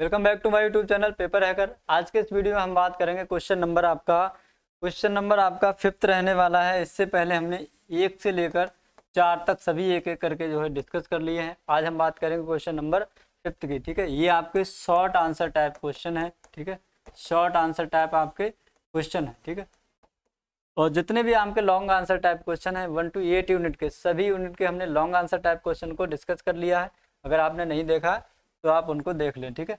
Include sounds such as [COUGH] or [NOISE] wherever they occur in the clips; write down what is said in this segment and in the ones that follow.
Welcome back to my YouTube channel paper hacker आज के इस वीडियो में हम बात करेंगे क्वेश्चन नंबर आपका क्वेश्चन नंबर आपका फिफ्थ रहने वाला है इससे पहले हमने एक से लेकर चार तक सभी एक एक करके जो है डिस्कस कर लिए हैं आज हम बात करेंगे क्वेश्चन नंबर फिफ्थ की ठीक है ये आपके शॉर्ट आंसर टाइप क्वेश्चन है ठीक है शॉर्ट आंसर टाइप आपके क्वेश्चन है ठीक है और जितने भी आपके लॉन्ग आंसर टाइप क्वेश्चन है वन टू एट यूनिट के सभी यूनिट के हमने लॉन्ग आंसर टाइप क्वेश्चन को डिस्कस कर लिया है अगर आपने नहीं देखा तो आप उनको देख लें ठीक है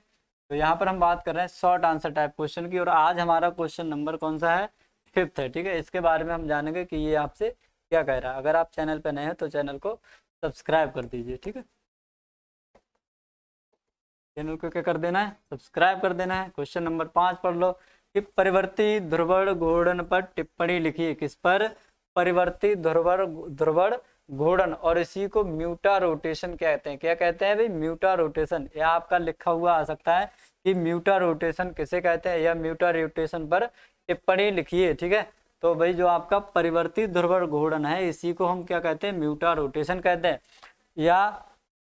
तो यहाँ पर हम बात कर रहे हैं शॉर्ट आंसर टाइप क्वेश्चन की और आज हमारा क्वेश्चन नंबर कौन सा है फिफ्थ है ठीक है इसके बारे में हम जानेंगे कि ये आपसे क्या कह रहा है अगर आप चैनल पर नए हैं तो चैनल को सब्सक्राइब कर दीजिए ठीक है चैनल को क्या कर देना है सब्सक्राइब कर देना है क्वेश्चन नंबर पाँच पढ़ लो कि परिवर्ती ध्रुवड़ घूर्णन पर टिप्पणी लिखिए किस पर परिवर्ती ध्रुवड़ ध्रुवड़ घूर्णन और इसी को म्यूटा रोटेशन कहते हैं क्या कहते हैं भाई म्यूटा रोटेशन यह आपका लिखा हुआ आ सकता है कि म्यूटा रोटेशन किसे कहते हैं या म्यूटा रोटेशन पर टिप्पणी लिखिए ठीक है तो भाई जो आपका परिवर्तित ध्रुवर घूर्णन है इसी को हम क्या कहते हैं म्यूटा रोटेशन कहते हैं या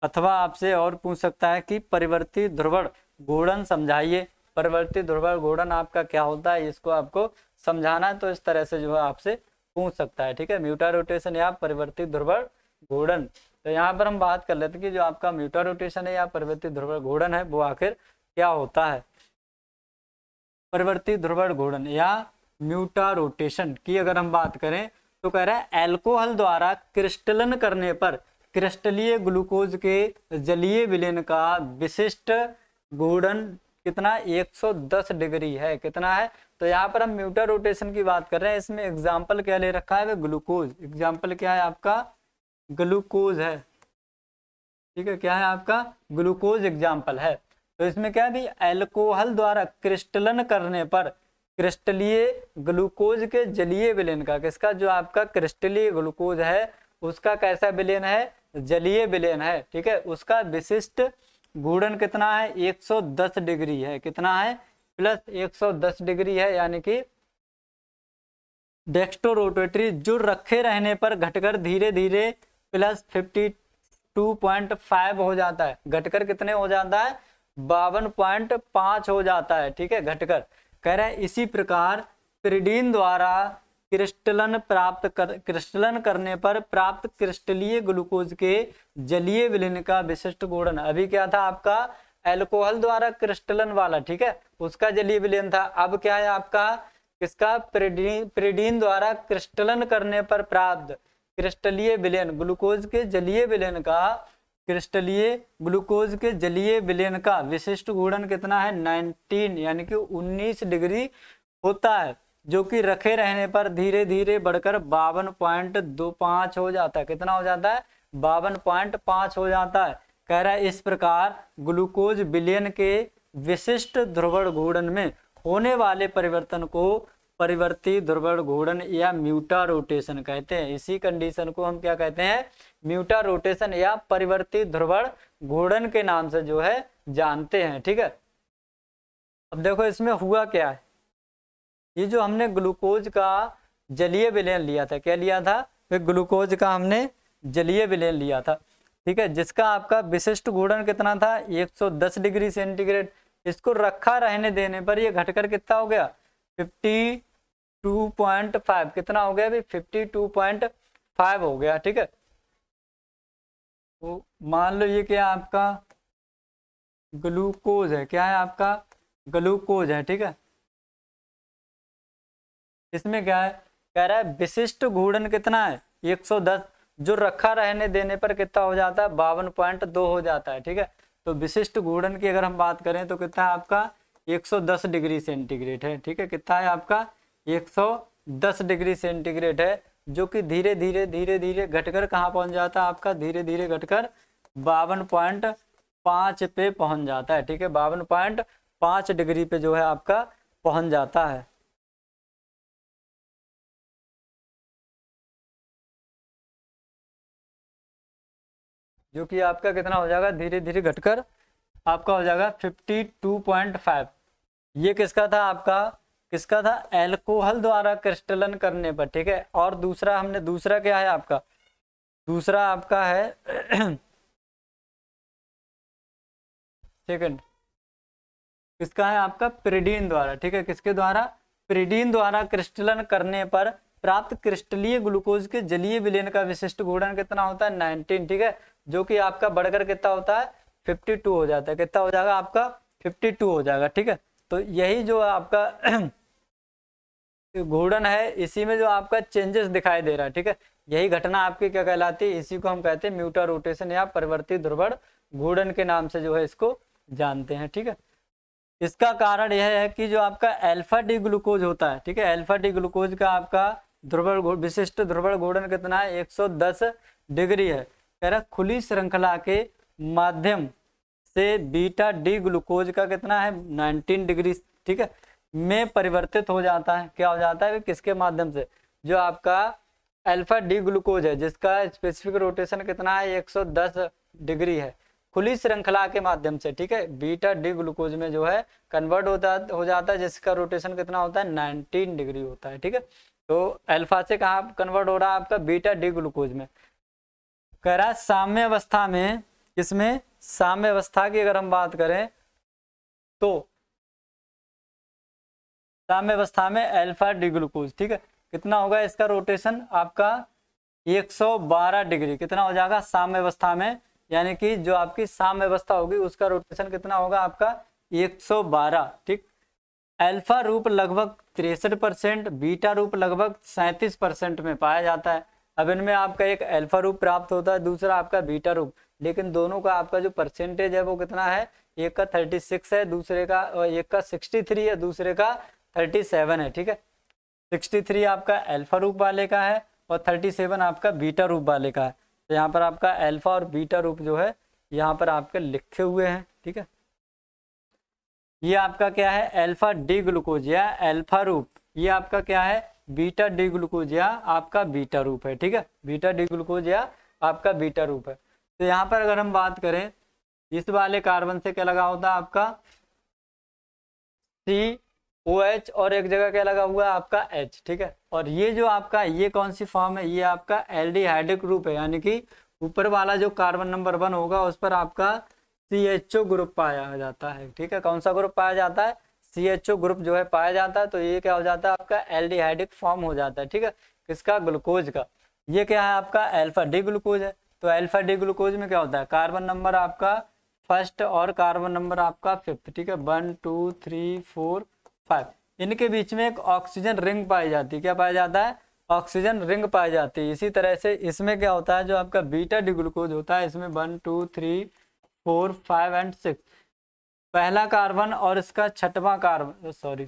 अथवा आपसे और पूछ सकता है कि परिवर्तित ध्रुवण घूर्णन समझाइए परिवर्तित ध्रुवण घूर्णन आपका क्या होता है इसको आपको समझाना है तो इस तरह से जो है आपसे पूछ सकता है ठीक है म्यूटा रोटेशन या परिवर्तित ध्रुव घूर्णन तो यहाँ पर हम बात कर लेते हैं कि जो आपका म्यूटा रोटेशन है या परिवर्तित ध्रुव घूर्णन है वो आखिर क्या होता है परिवर्तित ध्रुव घूर्णन या म्यूटा रोटेशन की अगर हम बात करें तो कह रहे हैं एल्कोहल द्वारा क्रिस्टलन करने पर क्रिस्टलीय ग्लूकोज के जलीय विलयन का विशिष्ट घूर्णन कितना 110 डिग्री है कितना है तो यहाँ पर हम म्यूटर रोटेशन की बात कर रहे हैं इसमें एग्जाम्पल क्या ले रखा है ग्लूकोज एग्जाम्पल क्या है आपका ग्लूकोज है ठीक है क्या है आपका ग्लूकोज एग्जाम्पल है तो इसमें क्या है एल्कोहल द्वारा क्रिस्टलन करने पर क्रिस्टलीय ग्लूकोज के जलीय विलयन का किसका जो आपका क्रिस्टलीय ग्लूकोज है उसका कैसा विलयन है जलीय विलयन है ठीक है उसका विशिष्ट घूर्णन कितना है 110 डिग्री है कितना है प्लस 110 डिग्री है यानी कि डेक्स्टो रोटेटरी जुड़ रखे रहने पर घटकर धीरे धीरे प्लस 52.5 हो जाता है घटकर कितने हो जाता है बावन पॉइंट पाँच हो जाता है ठीक है घटकर कह रहे इसी प्रकार प्रिडीन द्वारा क्रिस्टलन प्राप्त कर क्रिस्टलन करने पर प्राप्त क्रिस्टलीय ग्लूकोज के जलीय विलीन का विशिष्ट गुणन अभी क्या था आपका एल्कोहल द्वारा क्रिस्टलन वाला ठीक है उसका जलीय विलयन था अब क्या है आपका किसका प्रेडीन द्वारा क्रिस्टलन करने पर प्राप्त क्रिस्टलीय विलयन ग्लूकोज के जलीय विलयन का क्रिस्टलीय ग्लूकोज के जलीय विलयन का विशिष्ट गुणन कितना है 19 यानी कि 19 डिग्री होता है जो कि रखे रहने पर धीरे धीरे बढ़कर बावन पॉइंट दो हो जाता है कितना हो जाता है बावन पॉइंट हो जाता है कह रहा है इस प्रकार ग्लूकोज बिलियन के विशिष्ट ध्रुवण घूर्णन में होने वाले परिवर्तन को परिवर्ती ध्रुवण घूर्णन या म्यूटा रोटेशन कहते हैं इसी कंडीशन को हम क्या कहते हैं म्यूटा रोटेशन या परिवर्ती ध्रुवण घूर्णन के नाम से जो है जानते हैं ठीक है अब देखो इसमें हुआ क्या है ये जो हमने ग्लूकोज का जलीय विलयन लिया था क्या लिया था ग्लूकोज का हमने जलीय विलयन लिया था ठीक है जिसका आपका विशिष्ट घूर्णन कितना था 110 डिग्री सेंटीग्रेड इसको रखा रहने देने पर ये घटकर कितना हो गया 52.5 कितना हो गया अभी 52.5 हो गया ठीक है तो मान लो ये क्या आपका ग्लूकोज है क्या है आपका ग्लूकोज है ठीक है इसमें क्या है कह रहा है विशिष्ट घूर्णन कितना है 110 जो रखा रहने देने पर कितना हो जाता है बावन पॉइंट दो हो जाता है ठीक है तो विशिष्ट घूर्णन की अगर हम बात करें तो कितना है आपका 110 डिग्री सेंटीग्रेड है ठीक है कितना है आपका 110 डिग्री सेंटीग्रेड है जो कि धीरे धीरे धीरे धीरे घटकर कहाँ पहुंच जाता है आपका धीरे धीरे घटकर बावन पॉइंट पाँच पे पहुंच जाता है ठीक है बावन पॉइंट पाँच डिग्री पे जो है आपका पहुंच जाता है जो कि आपका कितना हो जाएगा धीरे धीरे घटकर आपका हो जाएगा 52.5 ये किसका था आपका किसका था एल्कोहल द्वारा क्रिस्टलन करने पर ठीक है और दूसरा हमने दूसरा क्या है आपका दूसरा आपका है सेकंड [CLEARS THROAT] किसका है आपका प्रिडीन द्वारा ठीक है किसके द्वारा प्रिडीन द्वारा क्रिस्टलन करने पर प्राप्त क्रिस्टलीय ग्लूकोज के जलीय विलयन का विशिष्ट गुणन कितना होता है नाइनटीन ठीक है जो कि आपका बढ़कर कितना होता है फिफ्टी टू हो जाता है कितना हो जाएगा आपका फिफ्टी टू हो जाएगा ठीक है तो यही जो आपका [CLEARS THROAT] घूर्णन है इसी में जो आपका चेंजेस दिखाई दे रहा है ठीक है यही घटना आपकी क्या कहलाती है इसी को हम कहते हैं म्यूटा रोटेशन या परिवर्तित ध्रुवण घूर्णन के नाम से जो है इसको जानते हैं ठीक है इसका कारण यह है कि जो आपका एल्फा डी ग्लूकोज होता है ठीक है एल्फा डी ग्लूकोज का आपका ध्रुवल विशिष्ट ध्रुवल घूर्णन कितना है 110 डिग्री है कह रहा खुली श्रृंखला के माध्यम से बीटा डी ग्लूकोज का कितना है 19 डिग्री ठीक है में परिवर्तित हो जाता है क्या हो जाता है किसके माध्यम से जो आपका अल्फा डी ग्लूकोज है जिसका स्पेसिफिक रोटेशन कितना है 110 डिग्री है खुली श्रृंखला के माध्यम से ठीक है बीटा डी ग्लूकोज में जो है कन्वर्ट होता हो जाता है जिसका रोटेशन कितना होता है 19 डिग्री होता है ठीक है तो अल्फा से कहा कन्वर्ट हो रहा है आपका बीटा डी ग्लूकोज में कह रहा है साम्य अवस्था में इसमें साम्य अवस्था की अगर हम बात करें तो साम्य अवस्था में अल्फा डी ग्लूकोज ठीक है कितना होगा इसका रोटेशन आपका 112 डिग्री कितना हो जाएगा साम्य अवस्था में यानी कि जो आपकी साम्य अवस्था होगी उसका रोटेशन कितना होगा आपका 112 ठीक अल्फा रूप लगभग तिरसठ परसेंट बीटा रूप लगभग सैंतीस परसेंट में पाया जाता है अब इनमें आपका एक अल्फा रूप प्राप्त होता है दूसरा आपका बीटा रूप लेकिन दोनों का आपका जो परसेंटेज है वो कितना है एक का थर्टी सिक्स है दूसरे का एक का सिक्सटी थ्री है दूसरे का थर्टी सेवन है ठीक है सिक्सटी थ्री आपका एल्फा रूप वाले का है और थर्टी सेवन आपका बीटा रूप वाले का है तो यहाँ पर आपका एल्फा और बीटा रूप जो है यहाँ पर आपके लिखे हुए हैं ठीक है ये आपका क्या है एल्फा डी ग्लूकोज या एल्फा रूप ये आपका क्या है बीटा डी ग्लूकोज या आपका बीटा रूप है ठीक है बीटा डी ग्लूकोज या आपका बीटा रूप है तो यहाँ पर अगर हम बात करें इस वाले कार्बन से क्या लगा होता है आपका सी ओ एच और एक जगह क्या लगा हुआ है आपका एच ठीक है और ये जो आपका ये कौन सी फॉर्म है ये आपका एल्डिहाइड्रिक रूप है यानी कि ऊपर वाला जो कार्बन नंबर वन होगा उस पर आपका सी एच ओ ग्रुप पाया जाता है ठीक है कौन सा ग्रुप पाया जाता है सी एच ओ ग्रुप जो है पाया जाता है तो ये क्या हो जाता है आपका एल्डिहाइडिक फॉर्म हो जाता है ठीक है किसका ग्लूकोज का ये क्या है आपका एल्फा डी ग्लूकोज है तो एल्फा डी ग्लूकोज में क्या होता है कार्बन नंबर आपका फर्स्ट और कार्बन नंबर आपका फिफ्थ ठीक है one two three four five इनके बीच में एक ऑक्सीजन रिंग पाई जाती है क्या पाया जाता है ऑक्सीजन रिंग पाई जाती है इसी तरह से इसमें क्या होता है जो आपका बीटा डी ग्लूकोज होता है इसमें one two three four five and six पहला कार्बन और इसका छठवां कार्बन सॉरी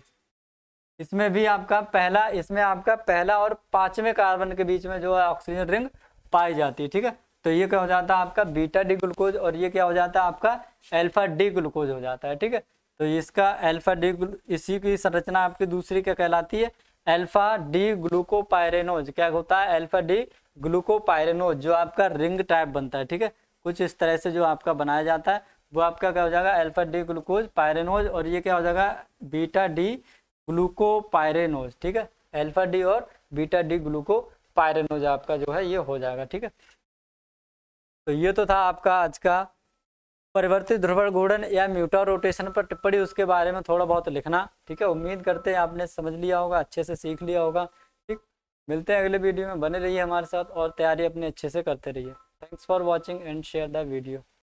इसमें भी आपका पहला इसमें आपका पहला और पांचवें कार्बन के बीच में जो है ऑक्सीजन रिंग पाई जाती है ठीक है तो ये क्या हो जाता है आपका बीटा डी ग्लूकोज और ये क्या हो जाता है आपका एल्फा डी ग्लूकोज हो जाता है ठीक है तो इसका एल्फा डी इसी की संरचना आपकी दूसरी क्या कहलाती है एल्फा डी ग्लूकोपायरेनोज क्या होता है एल्फा डी ग्लूकोपायरेनोज जो आपका रिंग टाइप बनता है ठीक है कुछ इस तरह से जो आपका बनाया जाता है वो आपका क्या हो जाएगा अल्फा डी ग्लूकोज पायरेनोज और ये क्या हो जाएगा बीटा डी ग्लूकोपायरेनोज ठीक है अल्फा डी और बीटा डी ग्लूकोपायरेनोज आपका जो है ये हो जाएगा ठीक है तो ये तो था आपका आज का परिवर्तित ध्रुवण घूर्णन या म्यूटा रोटेशन पर टिप्पणी उसके बारे में थोड़ा बहुत लिखना ठीक है उम्मीद करते हैं आपने समझ लिया होगा अच्छे से सीख लिया होगा ठीक मिलते हैं अगले वीडियो में बने रहिए हमारे साथ और तैयारी अपने अच्छे से करते रहिए Thanks for watching and share the video.